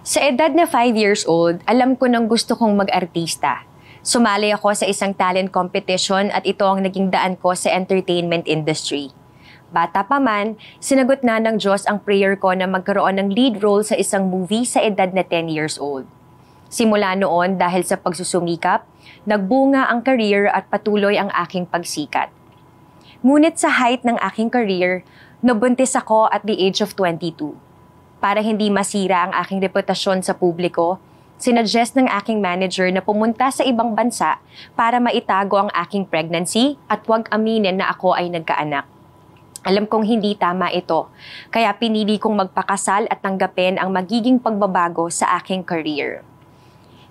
Sa edad na 5 years old, alam ko nang gusto kong mag-artista. Sumali ako sa isang talent competition at ito ang naging daan ko sa entertainment industry. Bata pa man, sinagot na ng Diyos ang prayer ko na magkaroon ng lead role sa isang movie sa edad na 10 years old. Simula noon dahil sa pagsusumikap, nagbunga ang career at patuloy ang aking pagsikat. Ngunit sa height ng aking career, nabuntis ako at the age of 22 para hindi masira ang aking reputasyon sa publiko, sinuggest ng aking manager na pumunta sa ibang bansa para maitago ang aking pregnancy at huwag aminin na ako ay nagkaanak. Alam kong hindi tama ito, kaya pinili kong magpakasal at tanggapin ang magiging pagbabago sa aking career.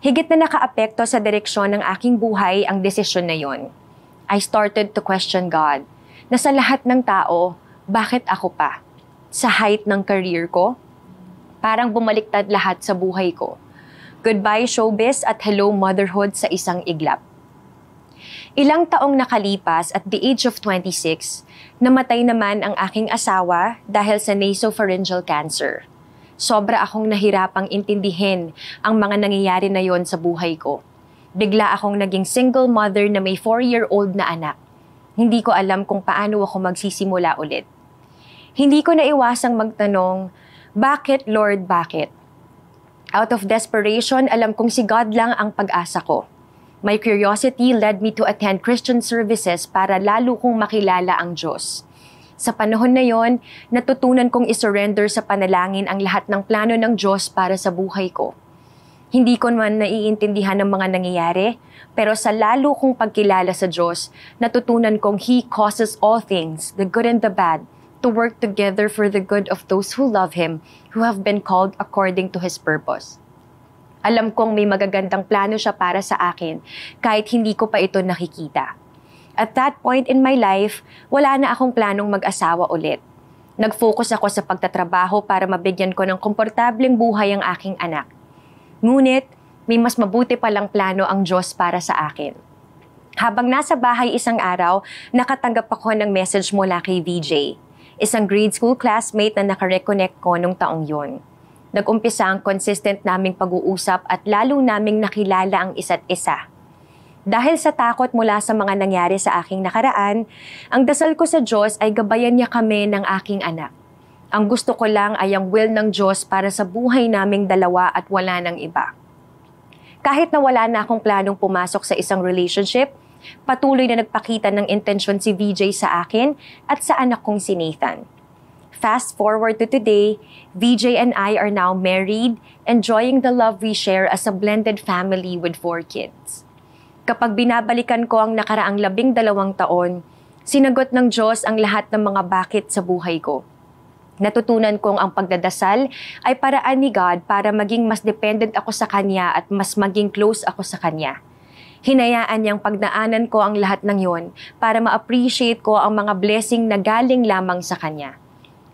Higit na nakaapekto sa direksyon ng aking buhay ang desisyon na yon. I started to question God na sa lahat ng tao, bakit ako pa? Sa height ng career ko, parang bumaliktad lahat sa buhay ko. Goodbye showbiz at hello motherhood sa isang iglap. Ilang taong nakalipas at the age of 26, namatay naman ang aking asawa dahil sa nasopharyngeal cancer. Sobra akong nahirapang intindihin ang mga nangyayari na yon sa buhay ko. Bigla akong naging single mother na may 4-year-old na anak. Hindi ko alam kung paano ako magsisimula ulit. Hindi ko naiwasang magtanong, bakit, Lord, bakit? Out of desperation, alam kong si God lang ang pag-asa ko. My curiosity led me to attend Christian services para lalo kong makilala ang Diyos. Sa panahon na yon, natutunan kong isurrender sa panalangin ang lahat ng plano ng Diyos para sa buhay ko. Hindi ko man naiintindihan ng mga nangyayari, pero sa lalo kong pagkilala sa Diyos, natutunan kong He causes all things, the good and the bad, to work together for the good of those who love Him, who have been called according to His purpose. Alam kong may magagandang plano siya para sa akin, kahit hindi ko pa ito nakikita. At that point in my life, wala na akong planong mag-asawa ulit. Nag-focus ako sa pagtatrabaho para mabigyan ko ng komportableng buhay ang aking anak. Ngunit, may mas mabuti palang plano ang Diyos para sa akin. Habang nasa bahay isang araw, nakatanggap ako ng message mula kay VJ isang grade school classmate na nakareconnect ko nung taong yon. umpisa ang consistent naming pag-uusap at lalo naming nakilala ang isa't isa. Dahil sa takot mula sa mga nangyari sa aking nakaraan, ang dasal ko sa Diyos ay gabayan niya kami ng aking anak. Ang gusto ko lang ay ang will ng Diyos para sa buhay naming dalawa at wala ng iba. Kahit na wala na akong planong pumasok sa isang relationship, Patuloy na nagpakita ng intensyon si VJ sa akin at sa anak kong si Nathan. Fast forward to today, VJ and I are now married, enjoying the love we share as a blended family with four kids. Kapag binabalikan ko ang nakaraang labing dalawang taon, sinagot ng Diyos ang lahat ng mga bakit sa buhay ko. Natutunan kong ang pagdadasal ay paraan ni God para maging mas dependent ako sa Kanya at mas maging close ako sa Kanya. Hinayaan niyang pagdaanan ko ang lahat ng yon para ma-appreciate ko ang mga blessing na galing lamang sa Kanya.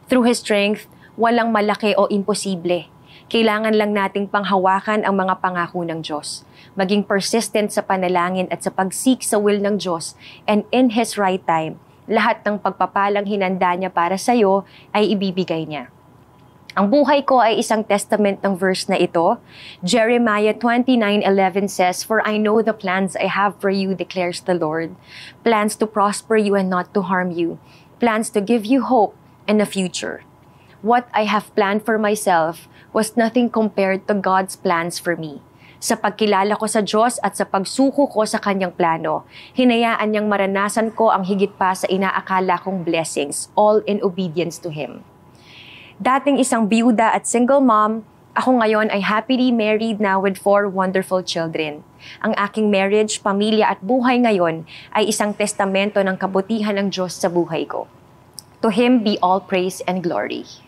Through His strength, walang malaki o imposible. Kailangan lang nating panghawakan ang mga pangako ng Diyos. Maging persistent sa panalangin at sa pagseek sa will ng Diyos and in His right time, lahat ng pagpapalang hinanda niya para sa iyo ay ibibigay niya. Ang buhay ko ay isang testament ng verse na ito. Jeremiah 29:11 says, "For I know the plans I have for you," declares the Lord, "plans to prosper you and not to harm you, plans to give you hope and a future." What I have planned for myself was nothing compared to God's plans for me. Sa pagkilala ko sa Diyos at sa pagsuko ko sa Kanyang plano, hinayaan niyang maranasan ko ang higit pa sa inaakala kong blessings, all in obedience to Him. Dating isang biuda at single mom, ako ngayon ay happily married na with four wonderful children. Ang aking marriage, pamilya at buhay ngayon ay isang testamento ng kabutihan ng Diyos sa buhay ko. To Him be all praise and glory.